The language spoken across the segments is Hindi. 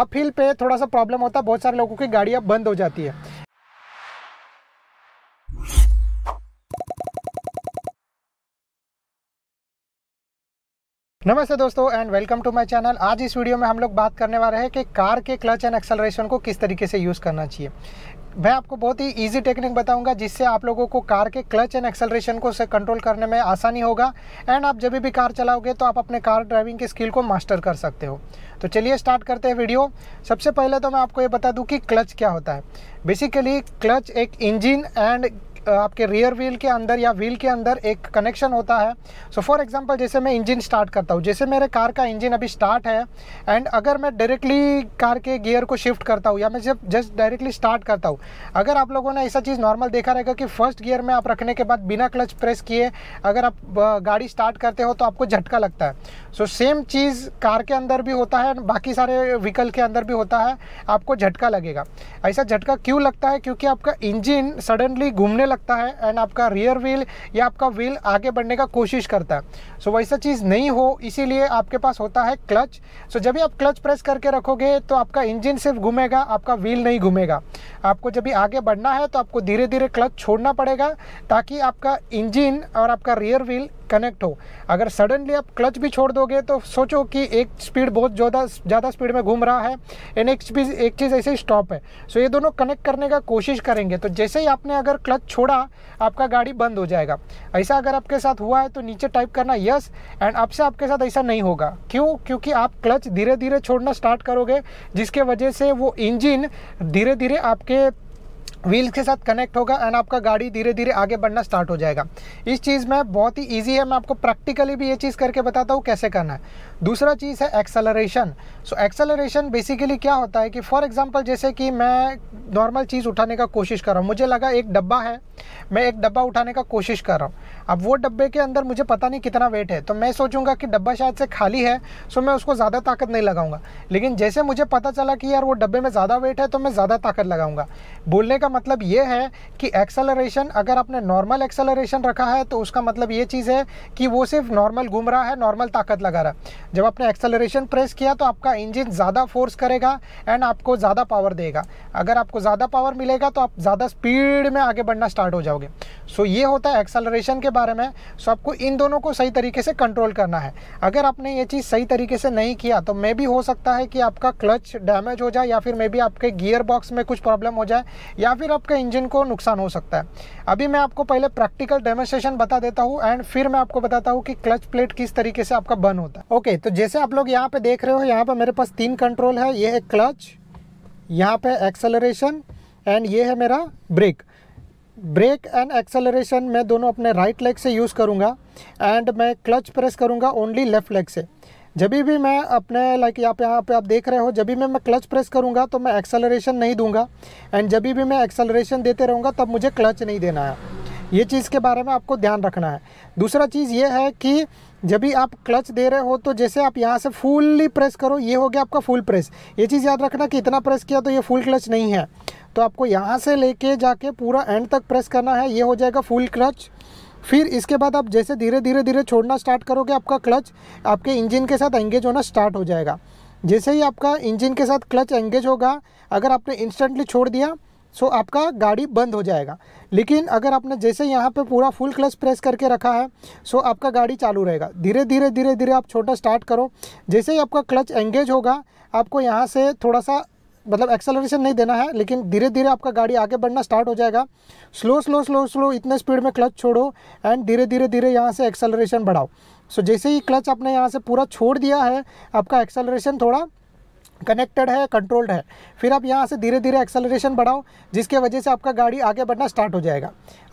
अपहिल पे थोड़ा सा प्रॉब्लम होता है बहुत सारे लोगों की गाड़ियाँ बंद हो जाती है नमस्ते दोस्तों and welcome to my channel आज इस वीडियो में हम लोग बात करने वाले हैं कि कार के क्लच एंड एक्सेलरेशन को किस तरीके से यूज़ करना चाहिए मैं आपको बहुत ही इजी टेक्निक बताऊंगा जिससे आप लोगों को कार के क्लच एंड एक्सेलरेशन को से कंट्रोल करने में आसानी होगा एंड आप जब भी कार चलाओगे तो आप अपने कार ड्राइविंग की स्किल को मास्टर कर सकते हो तो चलिए स्टार्ट करते हैं वीडियो सबसे पहले तो मैं आपको ये बता दूँ कि क्लच क्या होता है बेसिकली क्लच एक इंजिन एंड आपके रियर व्हील के अंदर या व्हील के अंदर एक कनेक्शन होता है सो फॉर एग्जांपल जैसे मैं इंजन स्टार्ट करता हूँ जैसे मेरे कार का इंजन अभी स्टार्ट है एंड अगर मैं डायरेक्टली कार के गियर को शिफ्ट करता हूँ या मैं जब जस्ट डायरेक्टली स्टार्ट करता हूँ अगर आप लोगों ने ऐसा चीज़ नॉर्मल देखा रहेगा कि फर्स्ट गियर में आप रखने के बाद बिना क्लच प्रेस किए अगर आप गाड़ी स्टार्ट करते हो तो आपको झटका लगता है सो सेम चीज़ कार के अंदर भी होता है बाकी सारे व्हीकल के अंदर भी होता है आपको झटका लगेगा ऐसा झटका क्यों लगता है क्योंकि आपका इंजन सडनली घूमने लगता है एंड आपका रियर व्हील या आपका व्हील आगे बढ़ने का कोशिश करता है सो so, वैसा चीज़ नहीं हो इसीलिए आपके पास होता है क्लच सो so, जब भी आप क्लच प्रेस करके रखोगे तो आपका इंजन सिर्फ घूमेगा आपका व्हील नहीं घूमेगा आपको जब भी आगे बढ़ना है तो आपको धीरे धीरे क्लच छोड़ना पड़ेगा ताकि आपका इंजिन और आपका रियर व्हील कनेक्ट हो अगर सडनली आप क्लच भी छोड़ दोगे तो सोचो कि एक स्पीड बहुत ज़्यादा ज़्यादा स्पीड में घूम रहा है एंड एक चीज़ एक चीज़ ऐसे स्टॉप है सो ये दोनों कनेक्ट करने का कोशिश करेंगे तो जैसे ही आपने अगर क्लच छोड़ा आपका गाड़ी बंद हो जाएगा ऐसा अगर आपके साथ हुआ है तो नीचे टाइप करना यस एंड आपसे आपके साथ ऐसा नहीं होगा क्यों क्योंकि आप क्लच धीरे धीरे छोड़ना स्टार्ट करोगे जिसके वजह से वो इंजिन धीरे धीरे आपके व्हील्स के साथ कनेक्ट होगा एंड आपका गाड़ी धीरे धीरे आगे बढ़ना स्टार्ट हो जाएगा इस चीज़ में बहुत ही ईजी है मैं आपको प्रैक्टिकली भी ये चीज़ करके बताता हूँ कैसे करना है दूसरा चीज़ है एक्सेलरेशन सो एक्सेलरेशन बेसिकली क्या होता है कि फॉर एग्जांपल जैसे कि मैं नॉर्मल चीज़ उठाने का कोशिश कर रहा हूँ मुझे लगा एक डब्बा है मैं एक डब्बा उठाने का कोशिश कर रहा हूँ अब वो डब्बे के अंदर मुझे पता नहीं कितना वेट है तो मैं सोचूंगा कि डब्बा शायद से खाली है सो मैं उसको ज़्यादा ताकत नहीं लगाऊंगा लेकिन जैसे मुझे पता चला कि यार वो डब्बे में ज़्यादा वेट है तो मैं ज़्यादा ताकत लगाऊंगा बोलने का मतलब ये है कि एक्सेलरेशन अगर आपने नॉर्मल एक्सेलरेशन रखा है तो उसका मतलब ये चीज़ है कि वो सिर्फ नॉर्मल घूम रहा है नॉर्मल ताकत लगा रहा है जब आपने एक्सेलरेशन प्रेस किया तो आपका इंजन ज़्यादा फोर्स करेगा एंड आपको ज़्यादा पावर देगा अगर आपको ज़्यादा पावर मिलेगा तो आप ज़्यादा स्पीड में आगे बढ़ना स्टार्ट हो जाओगे सो ये होता है एक्सेलरेशन के बारे में सो आपको इन दोनों को सही तरीके से कंट्रोल करना है अगर आपने ये चीज़ सही तरीके से नहीं किया तो मे भी हो सकता है कि आपका क्लच डैमेज हो जाए या फिर मे भी आपके गियर बॉक्स में कुछ प्रॉब्लम हो जाए या फिर आपके इंजन को नुकसान हो सकता है अभी मैं आपको पहले प्रैक्टिकल डेमोस्ट्रेशन बता देता हूँ एंड फिर मैं आपको बताता हूँ कि क्लच प्लेट किस तरीके से आपका बर्न होता है ओके तो जैसे आप लोग यहाँ पे देख रहे हो यहाँ पे मेरे पास तीन कंट्रोल है ये है क्लच यहाँ पे एक्सेलरेशन एंड ये है मेरा ब्रेक ब्रेक एंड एक्सेलरेशन मैं दोनों अपने राइट लेग से यूज़ करूँगा एंड मैं क्लच प्रेस करूँगा ओनली लेफ्ट लेग से जब भी मैं अपने लाइक यहाँ पे यहाँ पे आप देख रहे हो जब भी मैं मैं क्लच प्रेस करूँगा तो मैं एक्सेलरेशन नहीं दूंगा एंड जब भी मैं एक्सेलरेशन देते रहूँगा तब मुझे क्लच नहीं देना है ये चीज़ के बारे में आपको ध्यान रखना है दूसरा चीज़ ये है कि जब भी आप क्लच दे रहे हो तो जैसे आप यहाँ से फुल्ली प्रेस करो ये हो गया आपका फुल प्रेस ये चीज़ याद रखना कि इतना प्रेस किया तो ये फुल क्लच नहीं है तो आपको यहाँ से लेके जाके पूरा एंड तक प्रेस करना है ये हो जाएगा फुल क्लच फिर इसके बाद आप जैसे धीरे धीरे धीरे छोड़ना स्टार्ट करोगे आपका क्लच आपके इंजन के साथ एंगेज होना स्टार्ट हो जाएगा जैसे ही आपका इंजन के साथ क्लच एंगेज होगा अगर आपने इंस्टेंटली छोड़ दिया सो आपका गाड़ी बंद हो जाएगा लेकिन अगर आपने जैसे यहाँ पे पूरा फुल क्लच प्रेस करके रखा है सो आपका गाड़ी चालू रहेगा धीरे धीरे धीरे धीरे आप छोटा स्टार्ट करो जैसे ही आपका क्लच एंगेज होगा आपको यहाँ से थोड़ा सा मतलब एक्सेलरेशन नहीं देना है लेकिन धीरे धीरे आपका गाड़ी आगे बढ़ना स्टार्ट हो जाएगा स्लो स्लो स्लो स्लो इतने स्पीड में क्लच छोड़ो एंड धीरे धीरे धीरे यहाँ से एक्सेलरेशन बढ़ाओ सो so, जैसे ही क्लच आपने यहाँ से पूरा छोड़ दिया है आपका एक्सेलरेशन थोड़ा कनेक्टेड है कंट्रोल्ड है फिर आप यहाँ से धीरे धीरे एक्सेलरेशन बढ़ाओ जिसके वजह से आपका गाड़ी आगे बढ़ना स्टार्ट हो जाएगा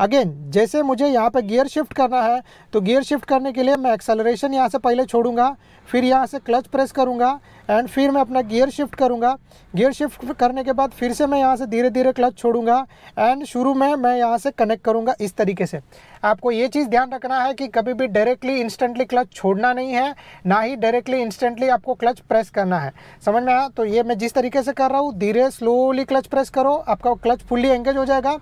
अगेन जैसे मुझे यहाँ पर गियर शिफ्ट करना है तो गियर शिफ्ट करने के लिए मैं एक्सेलरेशन यहाँ से पहले छोड़ूंगा फिर यहाँ से क्लच प्रेस करूँगा एंड फिर मैं अपना गियर शिफ्ट करूँगा गियर शिफ्ट करने के बाद फिर से मैं यहाँ से धीरे धीरे क्लच छोड़ूंगा एंड शुरू में मैं यहाँ से कनेक्ट करूँगा इस तरीके से आपको ये चीज़ ध्यान रखना है कि कभी भी डायरेक्टली इंस्टेंटली क्लच छोड़ना नहीं है ना ही डायरेक्टली इंस्टेंटली आपको क्लच प्रेस करना है समझ में आया तो ये मैं जिस तरीके से कर रहा हूँ धीरे स्लोली क्लच प्रेस करो आपका क्लच फुल्ली एंगेज हो जाएगा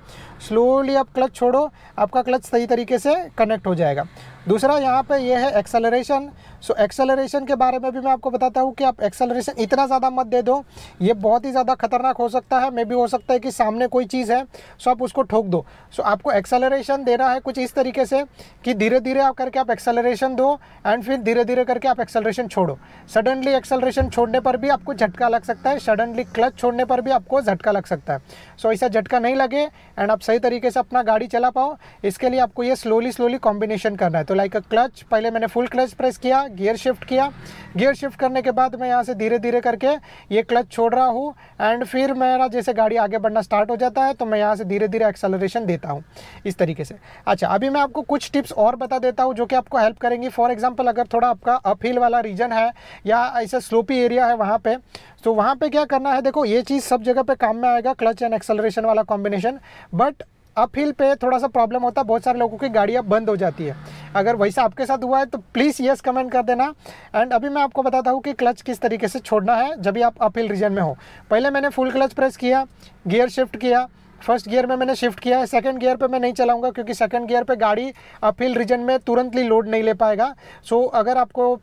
स्लोली आप क्लच छोड़ो आपका क्लच सही तरीके से कनेक्ट हो जाएगा दूसरा यहाँ पे ये है एक्सेलरेशन सो एक्सेलरेशन के बारे में भी मैं आपको बताता हूँ कि आप एक्सेलरेशन इतना ज़्यादा मत दे दो ये बहुत ही ज़्यादा खतरनाक हो सकता है मे भी हो सकता है कि सामने कोई चीज़ है सो आप उसको ठोक दो सो आपको एक्सेलरेशन देना है कुछ इस तरीके से कि धीरे धीरे आप करके आप एक्सेलरेशन दो एंड फिर धीरे धीरे करके आप एक्सेलरेशन छोड़ो सडनली एक्सेलरेशन छोड़ने पर भी आपको झटका लग सकता है सडनली क्लच छोड़ने पर भी आपको झटका लग सकता है सो ऐसा झटका नहीं लगे एंड आप सही तरीके से अपना गाड़ी चला पाओ इसके लिए आपको ये स्लोली स्लोली कॉम्बिनेशन करना है तो लाइक अ क्लच पहले मैंने फुल क्लच प्रेस किया गियर शिफ्ट किया गियर शिफ्ट करने के बाद मैं यहाँ से धीरे धीरे करके ये क्लच छोड़ रहा हूँ एंड फिर मेरा जैसे गाड़ी आगे बढ़ना स्टार्ट हो जाता है तो मैं यहाँ से धीरे धीरे एक्सेलरेशन देता हूँ इस तरीके से अच्छा अभी मैं आपको कुछ टिप्स और बता देता हूँ जो कि आपको हेल्प करेंगी फॉर एग्जाम्पल अगर थोड़ा आपका अपहिल वाला रीजन है या ऐसा स्लोपी एरिया है वहाँ पर तो वहाँ पर क्या करना है देखो ये चीज़ सब जगह पर काम में आएगा क्लच एंड एक्सेलरेशन वाला कॉम्बिनेशन बट अप हिल पे थोड़ा सा प्रॉब्लम होता है बहुत सारे लोगों की गाड़ियाँ बंद हो जाती है अगर वैसा आपके साथ हुआ है तो प्लीज़ येस कमेंट कर देना एंड अभी मैं आपको बताता हूँ कि क्लच किस तरीके से छोड़ना है जब भी आप अपहिल रीजन में हो पहले मैंने फुल क्लच प्रेस किया गियर शिफ्ट किया फर्स्ट गियर में मैंने शिफ्ट किया है सेकेंड गियर पे मैं नहीं चलाऊंगा क्योंकि सेकेंड गियर पे गाड़ी अपहिल रीजन में तुरंतली लोड नहीं ले पाएगा सो so, अगर आपको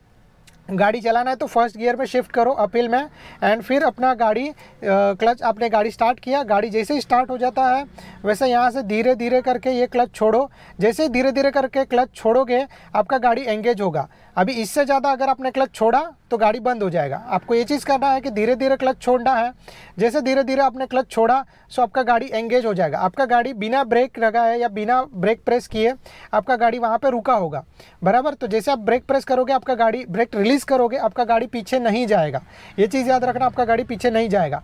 गाड़ी चलाना है तो फर्स्ट गियर में शिफ्ट करो अपील में एंड फिर अपना गाड़ी क्लच आपने गाड़ी स्टार्ट किया गाड़ी जैसे ही स्टार्ट हो जाता है वैसे यहाँ से धीरे धीरे करके ये क्लच छोड़ो जैसे ही धीरे धीरे करके क्लच छोड़ोगे आपका गाड़ी एंगेज होगा अभी इससे ज़्यादा अगर आपने क्लच छोड़ा तो गाड़ी बंद हो जाएगा आपको ये चीज़ करना है कि धीरे धीरे क्लच छोड़ना है जैसे धीरे धीरे आपने क्लच छोड़ा सो आपका गाड़ी एंगेज हो जाएगा आपका गाड़ी बिना ब्रेक लगा है या बिना ब्रेक प्रेस किए आपका गाड़ी वहाँ पर रुका होगा बराबर तो जैसे आप ब्रेक प्रेस करोगे आपका गाड़ी ब्रेक रिलीज़ करोगे आपका गाड़ी पीछे नहीं जाएगा ये चीज़ याद रखना आपका गाड़ी पीछे नहीं जाएगा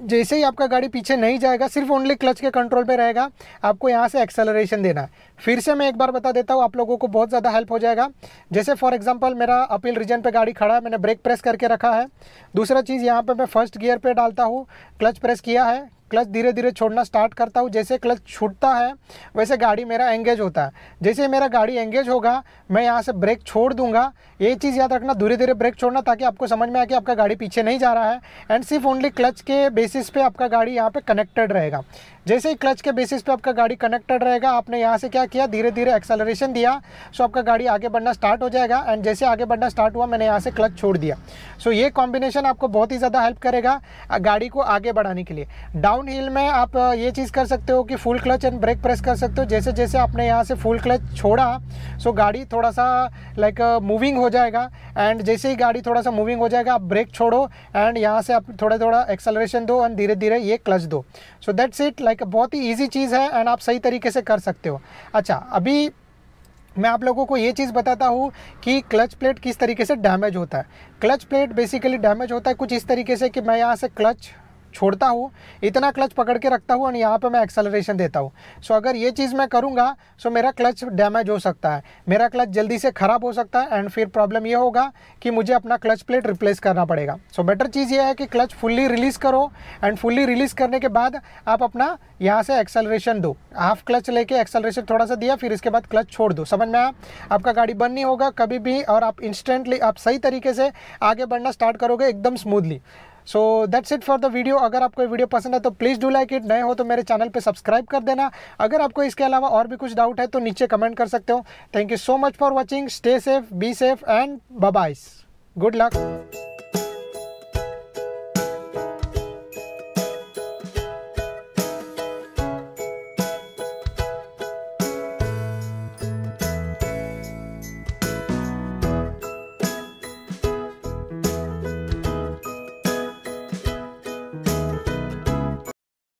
जैसे ही आपका गाड़ी पीछे नहीं जाएगा सिर्फ ओनली क्लच के कंट्रोल पे रहेगा आपको यहाँ से एक्सेलरेशन देना है फिर से मैं एक बार बता देता हूँ आप लोगों को बहुत ज़्यादा हेल्प हो जाएगा जैसे फॉर एग्जांपल मेरा अपील रीजन पे गाड़ी खड़ा है मैंने ब्रेक प्रेस करके रखा है दूसरा चीज़ यहाँ पर मैं फर्स्ट गियर पर डालता हूँ क्लच प्रेस किया है क्लच धीरे धीरे छोड़ना स्टार्ट करता हूँ जैसे क्लच छूटता है वैसे गाड़ी मेरा एंगेज होता है जैसे मेरा गाड़ी एंगेज होगा मैं यहाँ से ब्रेक छोड़ दूंगा ये चीज़ याद रखना धीरे धीरे ब्रेक छोड़ना ताकि आपको समझ में आए कि आपका गाड़ी पीछे नहीं जा रहा है एंड सिर्फ ओनली क्लच के बेसिस पे आपका गाड़ी यहाँ पे कनेक्टेड रहेगा जैसे ही क्लच के बेसिस पे आपका गाड़ी कनेक्टेड रहेगा आपने यहाँ से क्या किया धीरे धीरे एक्सेलरेशन दिया सो आपका गाड़ी आगे बढ़ना स्टार्ट हो जाएगा एंड जैसे आगे बढ़ना स्टार्ट हुआ मैंने यहाँ से क्लच छोड़ दिया सो ये कॉम्बिनेशन आपको बहुत ही ज़्यादा हेल्प करेगा गाड़ी को आगे बढ़ाने के लिए डाउन डाउन हिल में आप ये चीज़ कर सकते हो कि full clutch and brake press कर सकते हो जैसे जैसे आपने यहाँ से फुल क्लच छोड़ा सो गाड़ी थोड़ा सा लाइक मूविंग हो जाएगा एंड जैसे ही गाड़ी थोड़ा सा मूविंग हो जाएगा आप ब्रेक छोड़ो एंड यहाँ से आप थोड़ा थोड़ा एक्सेलरेशन दो एंड धीरे धीरे ये क्लच दो सो दैट्स इट लाइक बहुत ही ईजी चीज़ है एंड आप सही तरीके से कर सकते हो अच्छा अभी मैं आप लोगों को ये चीज़ बताता हूँ कि क्लच प्लेट किस तरीके से डैमेज होता है क्लच प्लेट बेसिकली डैमेज होता है कुछ इस तरीके से कि मैं यहाँ से क्लच छोड़ता हूँ इतना क्लच पकड़ के रखता हूँ और यहाँ पे मैं एक्सेलरेशन देता हूँ सो अगर ये चीज़ मैं करूँगा सो मेरा क्लच डैमेज हो सकता है मेरा क्लच जल्दी से ख़राब हो सकता है एंड फिर प्रॉब्लम ये होगा कि मुझे अपना क्लच प्लेट रिप्लेस करना पड़ेगा सो बेटर चीज़ ये है कि क्लच फुल्ली रिलीज़ करो एंड फुल्ली रिलीज़ करने के बाद आप अपना यहाँ से एक्सेलरेशन दो हाफ क्लच लेके एक्सेलरेशन थोड़ा सा दिया फिर इसके बाद क्लच छोड़ दो समझ में आया आपका गाड़ी बंद नहीं होगा कभी भी और आप इंस्टेंटली आप सही तरीके से आगे बढ़ना स्टार्ट करोगे एकदम smoothly so that's it for the video अगर आपको वीडियो पसंद है तो प्लीज़ डू लाइक इट नए हो तो मेरे चैनल पे सब्सक्राइब कर देना अगर आपको इसके अलावा और भी कुछ डाउट है तो नीचे कमेंट कर सकते हो thank you so much for watching stay safe be safe and bye good luck